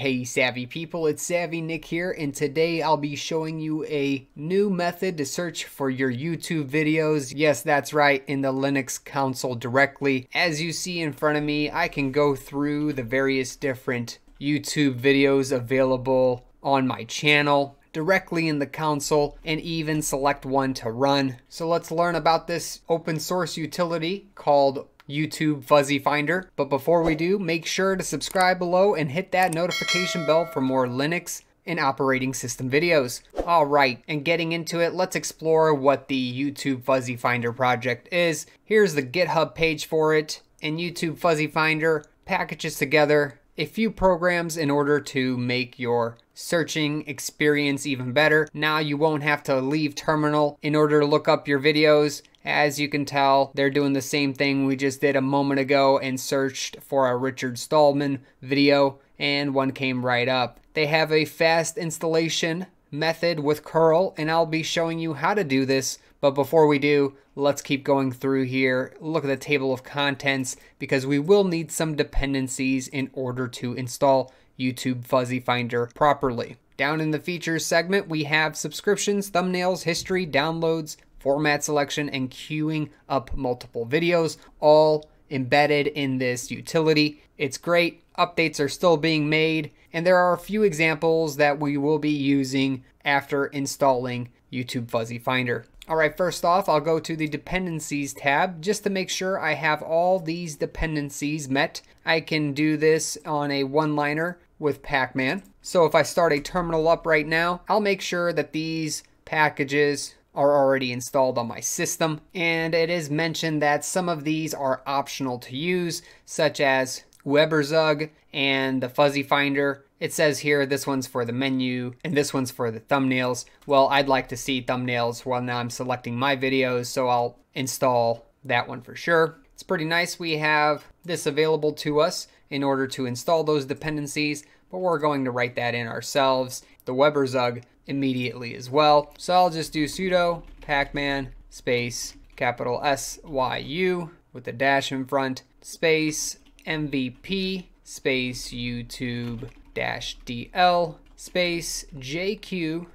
Hey savvy people, it's Savvy Nick here and today I'll be showing you a new method to search for your YouTube videos. Yes, that's right, in the Linux console directly. As you see in front of me, I can go through the various different YouTube videos available on my channel directly in the console and even select one to run. So let's learn about this open source utility called YouTube Fuzzy Finder. But before we do, make sure to subscribe below and hit that notification bell for more Linux and operating system videos. All right, and getting into it, let's explore what the YouTube Fuzzy Finder project is. Here's the GitHub page for it, and YouTube Fuzzy Finder packages together a few programs in order to make your searching experience even better. Now you won't have to leave terminal in order to look up your videos. As you can tell, they're doing the same thing we just did a moment ago and searched for a Richard Stallman video and one came right up. They have a fast installation method with curl and I'll be showing you how to do this but before we do let's keep going through here look at the table of contents because we will need some dependencies in order to install YouTube Fuzzy Finder properly. Down in the features segment we have subscriptions, thumbnails, history, downloads, format selection, and queuing up multiple videos, all embedded in this utility. It's great. Updates are still being made, and there are a few examples that we will be using after installing YouTube Fuzzy Finder. All right, first off, I'll go to the dependencies tab just to make sure I have all these dependencies met. I can do this on a one-liner with Pac-Man. So if I start a terminal up right now, I'll make sure that these packages are already installed on my system. And it is mentioned that some of these are optional to use, such as WeberZug and the Fuzzy Finder. It says here this one's for the menu and this one's for the thumbnails. Well, I'd like to see thumbnails while I'm selecting my videos, so I'll install that one for sure. It's pretty nice we have this available to us in order to install those dependencies, but we're going to write that in ourselves. The WeberZug immediately as well. So I'll just do sudo pacman space capital S-Y-U with a dash in front space MVP space YouTube dash DL space JQ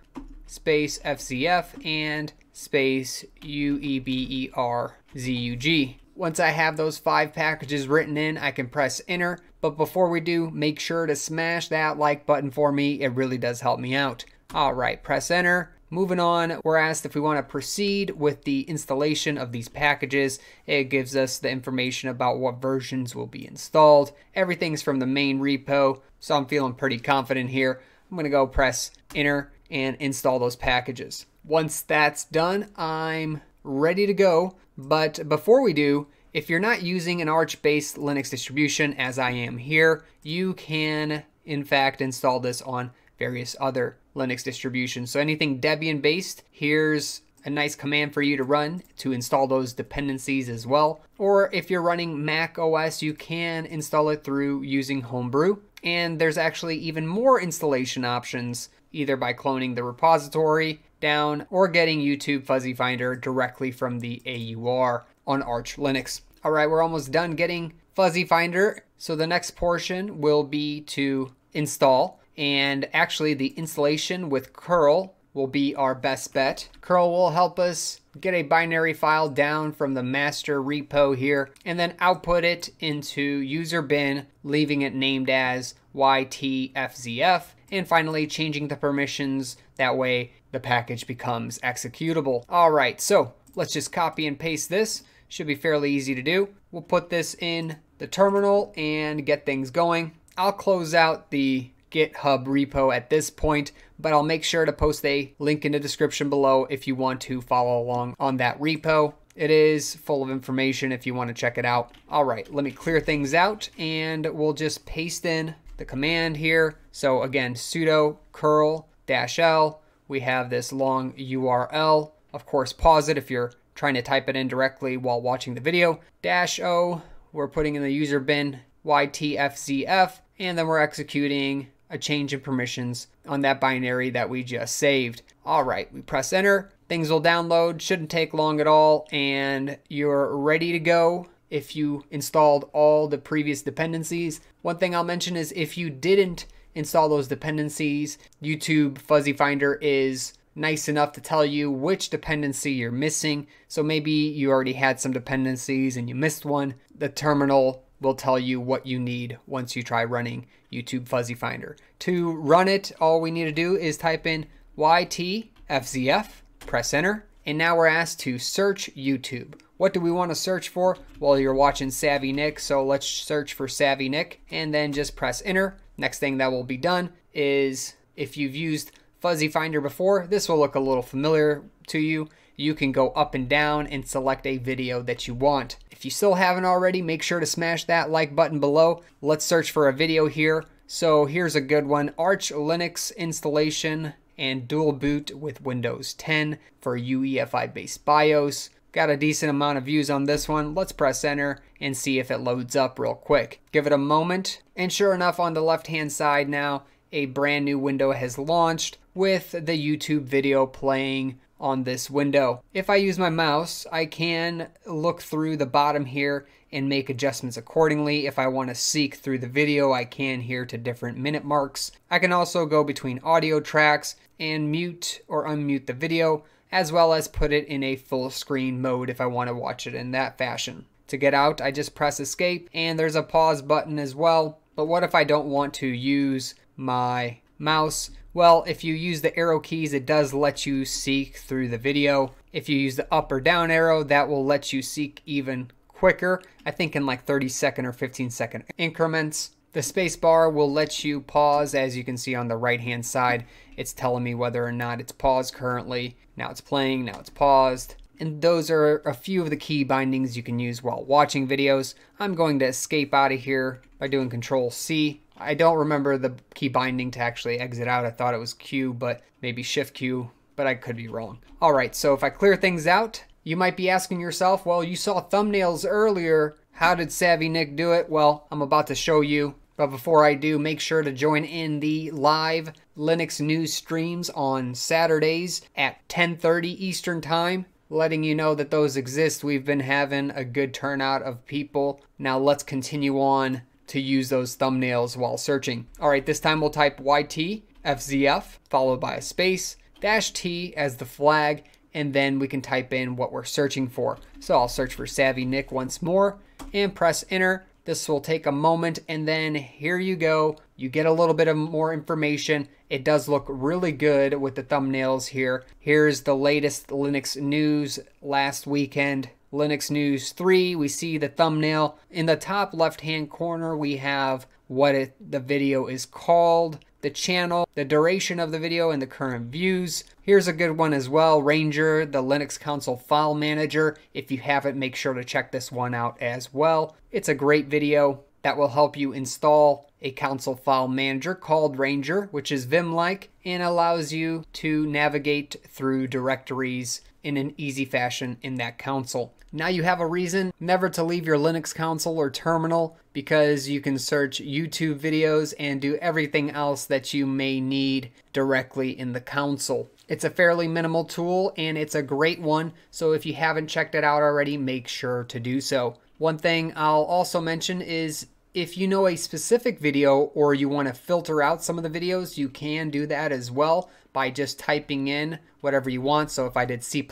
space FCF and space UEBERZUG. Once I have those five packages written in, I can press enter. But before we do, make sure to smash that like button for me. It really does help me out. All right, press enter. Moving on, we're asked if we want to proceed with the installation of these packages. It gives us the information about what versions will be installed. Everything's from the main repo, so I'm feeling pretty confident here. I'm going to go press enter and install those packages. Once that's done, I'm ready to go. But before we do, if you're not using an Arch-based Linux distribution, as I am here, you can, in fact, install this on various other Linux distribution. So anything Debian based, here's a nice command for you to run to install those dependencies as well. Or if you're running Mac OS, you can install it through using Homebrew. And there's actually even more installation options, either by cloning the repository down or getting YouTube Fuzzy Finder directly from the AUR on Arch Linux. All right, we're almost done getting Fuzzy Finder. So the next portion will be to install. And actually the installation with curl will be our best bet. Curl will help us get a binary file down from the master repo here and then output it into user bin, leaving it named as YTFZF, and finally changing the permissions. That way the package becomes executable. All right, so let's just copy and paste this. Should be fairly easy to do. We'll put this in the terminal and get things going. I'll close out the GitHub repo at this point, but I'll make sure to post a link in the description below if you want to follow along on that repo. It is full of information if you want to check it out. All right, let me clear things out and we'll just paste in the command here. So again, sudo curl dash L, we have this long URL. Of course, pause it if you're trying to type it in directly while watching the video. Dash O, we're putting in the user bin YTFZF, and then we're executing a change of permissions on that binary that we just saved. All right, we press enter, things will download, shouldn't take long at all, and you're ready to go if you installed all the previous dependencies. One thing I'll mention is if you didn't install those dependencies, YouTube Fuzzy Finder is nice enough to tell you which dependency you're missing. So maybe you already had some dependencies and you missed one. The terminal will tell you what you need once you try running YouTube Fuzzy Finder. To run it, all we need to do is type in YTFZF, press enter, and now we're asked to search YouTube. What do we want to search for? Well, you're watching Savvy Nick, so let's search for Savvy Nick and then just press enter. Next thing that will be done is if you've used Fuzzy Finder before, this will look a little familiar to you you can go up and down and select a video that you want. If you still haven't already, make sure to smash that like button below. Let's search for a video here. So here's a good one, Arch Linux installation and dual boot with Windows 10 for UEFI based BIOS. Got a decent amount of views on this one. Let's press enter and see if it loads up real quick. Give it a moment. And sure enough, on the left hand side now, a brand new window has launched with the YouTube video playing on this window. If I use my mouse, I can look through the bottom here and make adjustments accordingly. If I want to seek through the video, I can here to different minute marks. I can also go between audio tracks and mute or unmute the video, as well as put it in a full screen mode if I want to watch it in that fashion. To get out, I just press escape and there's a pause button as well. But what if I don't want to use my mouse? Well, if you use the arrow keys, it does let you seek through the video. If you use the up or down arrow, that will let you seek even quicker. I think in like 30 second or 15 second increments. The spacebar will let you pause as you can see on the right hand side. It's telling me whether or not it's paused currently. Now it's playing, now it's paused. And those are a few of the key bindings you can use while watching videos. I'm going to escape out of here by doing control C I don't remember the key binding to actually exit out. I thought it was Q, but maybe Shift Q, but I could be wrong. All right, so if I clear things out, you might be asking yourself, well, you saw thumbnails earlier. How did Savvy Nick do it? Well, I'm about to show you. But before I do, make sure to join in the live Linux news streams on Saturdays at 10:30 Eastern Time letting you know that those exist. We've been having a good turnout of people. Now let's continue on to use those thumbnails while searching. All right, this time we'll type YT, FZF, followed by a space, dash T as the flag, and then we can type in what we're searching for. So I'll search for Savvy Nick once more and press enter. This will take a moment and then here you go. You get a little bit of more information it does look really good with the thumbnails here. Here's the latest Linux news last weekend. Linux News 3, we see the thumbnail. In the top left-hand corner, we have what it, the video is called, the channel, the duration of the video, and the current views. Here's a good one as well, Ranger, the Linux console file manager. If you haven't, make sure to check this one out as well. It's a great video that will help you install a console file manager called Ranger, which is Vim-like and allows you to navigate through directories in an easy fashion in that console. Now you have a reason never to leave your Linux console or terminal because you can search YouTube videos and do everything else that you may need directly in the console. It's a fairly minimal tool and it's a great one, so if you haven't checked it out already, make sure to do so. One thing I'll also mention is if you know a specific video or you want to filter out some of the videos, you can do that as well by just typing in whatever you want. So if I did C++,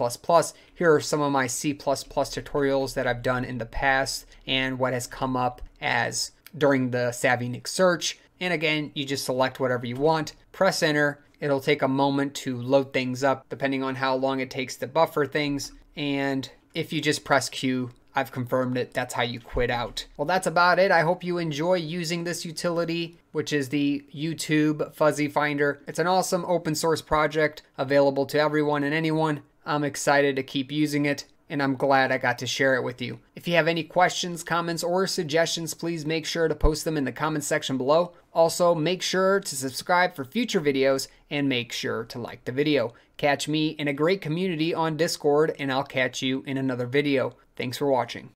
here are some of my C++ tutorials that I've done in the past and what has come up as during the Savinix search. And again, you just select whatever you want, press enter. It'll take a moment to load things up depending on how long it takes to buffer things. And if you just press Q, I've confirmed it. That's how you quit out. Well, that's about it. I hope you enjoy using this utility, which is the YouTube Fuzzy Finder. It's an awesome open source project available to everyone and anyone. I'm excited to keep using it and I'm glad I got to share it with you. If you have any questions, comments, or suggestions, please make sure to post them in the comments section below. Also, make sure to subscribe for future videos and make sure to like the video. Catch me in a great community on Discord and I'll catch you in another video. Thanks for watching.